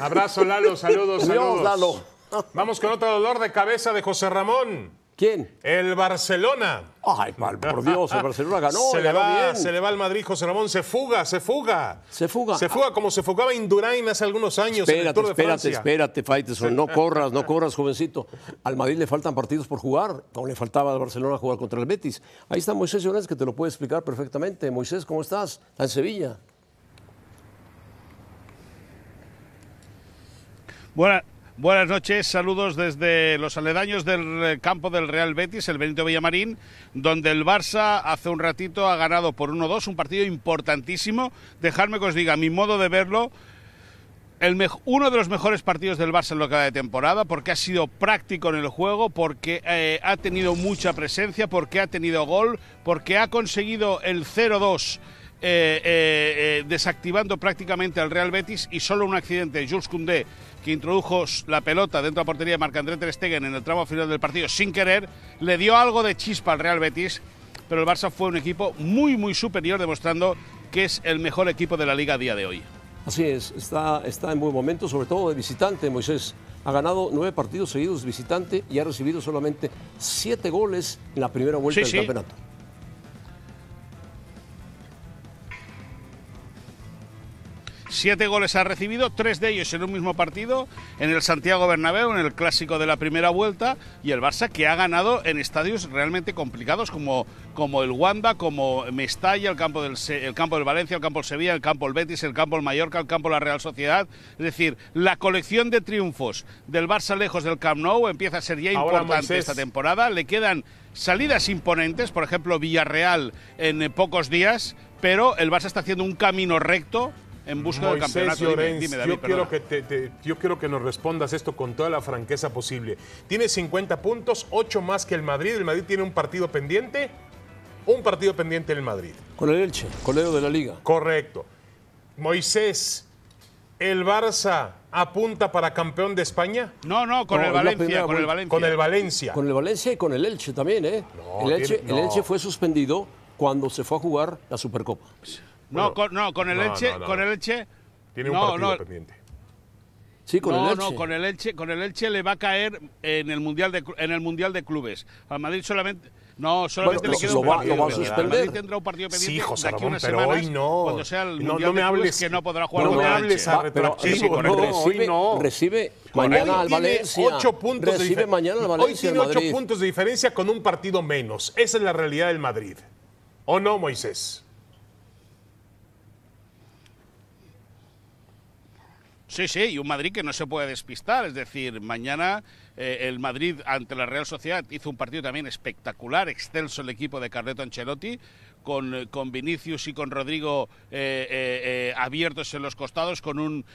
Abrazo, Lalo. Saludos, saludos. Lalo. Vamos con otro dolor de cabeza de José Ramón. ¿Quién? El Barcelona. Ay, mal, por Dios, el Barcelona ganó. Se, le va, bien. se le va al Madrid, José Ramón, se fuga, se fuga. Se fuga. Se fuga como se fugaba Indurain hace algunos años. Espérate, en el espérate, espérate, Faiteson. No corras, no corras, jovencito. Al Madrid le faltan partidos por jugar, como le faltaba al Barcelona jugar contra el Betis. Ahí está Moisés Llorens, que te lo puede explicar perfectamente. Moisés, ¿cómo estás? Está en Sevilla. buenas noches, saludos desde los aledaños del eh, campo del Real Betis, el Benito Villamarín, donde el Barça hace un ratito ha ganado por 1-2, un partido importantísimo. Dejarme que os diga, mi modo de verlo, el uno de los mejores partidos del Barça en lo que va de temporada, porque ha sido práctico en el juego, porque eh, ha tenido mucha presencia, porque ha tenido gol, porque ha conseguido el 0-2 eh, eh, eh, desactivando prácticamente al Real Betis y solo un accidente, Jules Koundé, que introdujo la pelota dentro de la portería de Marc-André Ter Stegen en el tramo final del partido sin querer, le dio algo de chispa al Real Betis, pero el Barça fue un equipo muy, muy superior, demostrando que es el mejor equipo de la liga a día de hoy. Así es, está, está en buen momento, sobre todo de visitante, Moisés. Ha ganado nueve partidos seguidos visitante y ha recibido solamente siete goles en la primera vuelta del campeonato. Siete goles ha recibido, tres de ellos en un mismo partido, en el Santiago Bernabéu, en el clásico de la primera vuelta, y el Barça que ha ganado en estadios realmente complicados como, como el Wanda, como Mestalla, el campo, del, campo del Valencia, el campo del Sevilla, el campo del Betis, el campo del Mallorca, el campo de la Real Sociedad. Es decir, la colección de triunfos del Barça lejos del Camp Nou empieza a ser ya importante esta temporada. Le quedan salidas imponentes, por ejemplo, Villarreal en eh, pocos días, pero el Barça está haciendo un camino recto en busca Moisés campeonato. dime, dime, yo, quiero que yo quiero que nos respondas esto con toda la franqueza posible. Tiene 50 puntos, 8 más que el Madrid. El Madrid tiene un partido pendiente, un partido pendiente en el Madrid. Con el Elche, colegio de la liga. Correcto. Moisés, ¿el Barça apunta para campeón de España? No, no, con, el, Valencia, con el Valencia. Con el Valencia. y con el Elche también, ¿eh? el, Elche, el Elche fue suspendido cuando se fue a jugar la Supercopa no, con, no, con el leche con el Elche. Tiene un partido pendiente. Sí, con el leche no, con el Elche, con el leche le va a caer en el mundial de en el mundial de clubes. Al Madrid solamente no, solamente le pues queda lo, un partido. Va, a Madrid tendrá un partido pendiente sí, José Ramón, de aquí pero hoy no. cuando sea el mundial no, me hables, que no podrá jugar no con me el hables a retroactivo. no, recibe, no. recibe mañana al Valencia. Ocho puntos recibe mañana al Valencia. Hoy tiene ocho puntos de diferencia con un partido menos. Esa es la realidad del Madrid. ¿O no, Moisés? Sí, sí, y un Madrid que no se puede despistar. Es decir, mañana eh, el Madrid ante la Real Sociedad hizo un partido también espectacular, excelso el equipo de Carleto Ancelotti, con, eh, con Vinicius y con Rodrigo eh, abiertos en los costados, con un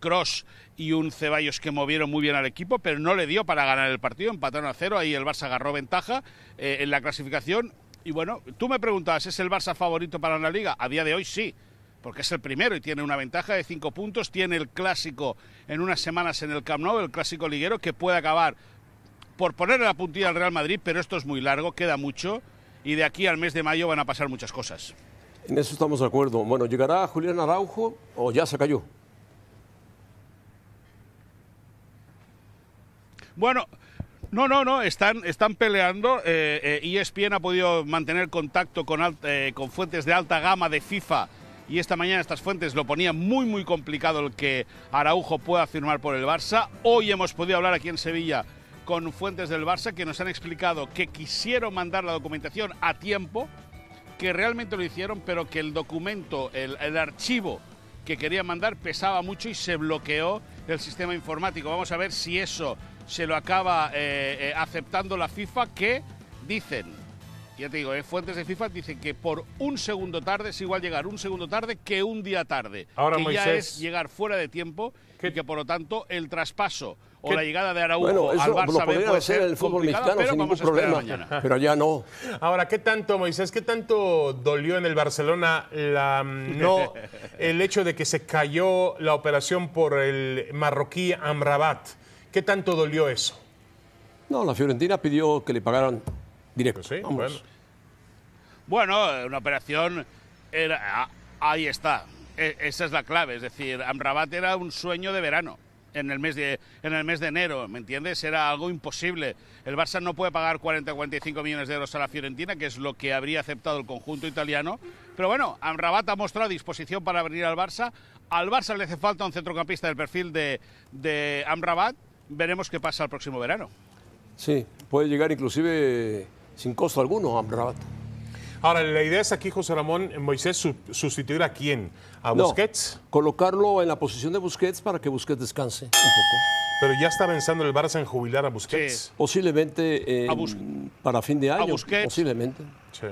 cross y un Ceballos que movieron muy bien al equipo, pero no le dio para ganar el partido, empataron a cero, ahí el Barça agarró ventaja en la clasificación. Y bueno, tú me preguntabas, ¿es el Barça favorito para la liga? A día de hoy sí porque es el primero y tiene una ventaja de cinco puntos. Tiene el clásico en unas semanas en el Camp Nou, el clásico liguero, que puede acabar por poner la puntilla al Real Madrid, pero esto es muy largo, queda mucho y de aquí al mes de mayo van a pasar muchas cosas. En eso estamos de acuerdo. Bueno, ¿llegará Julián Araujo o ya se cayó? Bueno, no, no, no, están, están peleando. ...y eh, ESPN eh, e ha podido mantener contacto con, eh, con fuentes de alta gama de FIFA y esta mañana estas fuentes lo ponían muy muy complicado el que Araujo pueda firmar por el Barça. Hoy hemos podido hablar aquí en Sevilla con fuentes del Barça que nos han explicado que quisieron mandar la documentación a tiempo, que realmente lo hicieron, pero que el documento, el, archivo que querían mandar pesaba mucho y se bloqueó el sistema informático. Vamos a ver si eso se lo acaba eh, eh, aceptando la FIFA que dicen ya te digo, eh, fuentes de FIFA dicen que por un segundo tarde es igual llegar un segundo tarde que un día tarde. Ahora, que Moisés, ya es llegar fuera de tiempo y que por lo tanto el traspaso o la llegada de Araújo bueno, eso al Barça el fútbol mexicano sin ningún problema, pero ya no. Ahora, ¿qué tanto, Moisés, qué tanto dolió en el Barcelona la, mm, no, el hecho de que se cayó la operación por el marroquí Amrabat? ¿Qué tanto dolió eso? No, la Fiorentina pidió que le pagaran Directo. Pues sí, Bueno. una operación era, ahí está. E, esa es la clave, es decir, Amrabat era un sueño de verano en el mes de, en el mes de enero, ¿me entiendes? Era algo imposible. El Barça no puede pagar 40 45 millones de euros a la Fiorentina, que es lo que habría aceptado el conjunto italiano. Pero bueno, Amrabat ha mostrado disposición para venir al Barça. Al Barça le hace falta un centrocampista del perfil de, de Amrabat. Veremos qué pasa el próximo verano. Sí, puede llegar inclusive sin costo alguno, Amrabat. Ahora, la idea es aquí, José Ramón Moisés, sustituir a quién? ¿A Busquets? colocarlo en la posición de Busquets para que Busquets descanse un poco. Pero ya está pensando el Barça en jubilar a Busquets. Posiblemente para fin de año. A Busquets. Posiblemente. Sí.